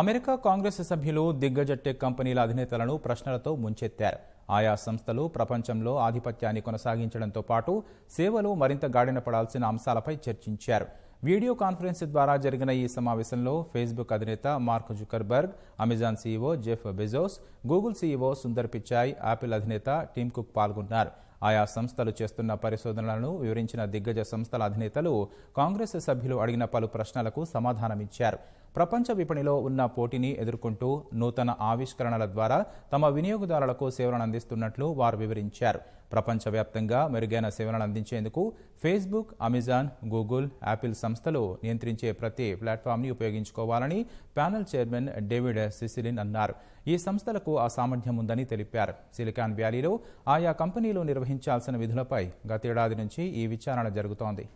America Congress సభ్యులు దిగ్గజ tech కంపెనీల అధినేతలను ప్రశ్నలతో ముంచెత్తారు ఆయా సంస్థలు ప్రపంచంలో ఆధిపత్యాన్ని కొనసాగించడంతో పాటు సేవలు మరింత గాడిన పడాల్సిన అంశాలపై చర్చించారు వీడియో కాన్ఫరెన్స్ ద్వారా జరిగిన ఈ సమావేశంలో ఫేస్బుక్ అధినేత Mark Zuckerberg Amazon CEO Jeff Bezos Google CEO Sundar Pichai Apple అధినేత టిమ్ కుక్ పాల్గొన్నారు ఆయా సంస్థలు చేస్తున్న పరిశోధనలను వివరించిన దిగ్గజ సంస్థల అధినేతలు కాంగ్రెస్ సభ్యులు అడిగిన పలు ప్రశ్నలకు సమాధానమిచ్చారు ప్రపంచ విపణిలో ఉన్న పోటీని ఎదుర్కొంటూ నూతన ఆవిష్కరణల ద్వారా తమ వినియోగదారులకు సేవలను అందిస్తున్నట్లు వారు వివరించారు ప్రపంచవ్యాప్తంగా మెరుగైన సేవలను అందించేందుకు ఫేస్బుక్ అమెజాన్ గూగుల్ యాపిల్ సంస్థలు నియంత్రించే ప్రతి ప్లాట్ఫామ్ని ఉపయోగించుకోవాలని ప్యానెల్ చైర్మన్ డేవిడ్ సిసిలిన్ అన్నారు ఈ సంస్థలకు ఆ సామర్థ్యం ఉందని తెలిపారు సిలికాన్ వ్యాలీలో ఆయా కంపెనీలు నిర్వహించాల్సిన విధులపై గతేడాది నుంచి ఈ విచారణ జరుగుతోంది